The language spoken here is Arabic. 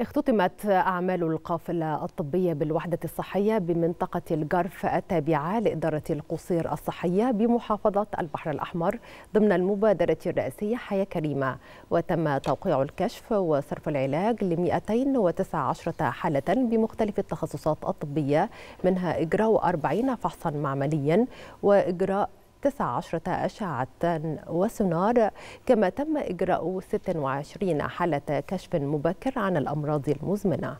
اختتمت أعمال القافلة الطبية بالوحدة الصحية بمنطقة الجرف التابعة لإدارة القصير الصحية بمحافظة البحر الأحمر ضمن المبادرة الرئاسية حياة كريمة وتم توقيع الكشف وصرف العلاج ل 219 حالة بمختلف التخصصات الطبية منها إجراء 40 فحصا معمليا وإجراء 19 أشعة وسونار كما تم إجراء 26 حالة كشف مبكر عن الأمراض المزمنة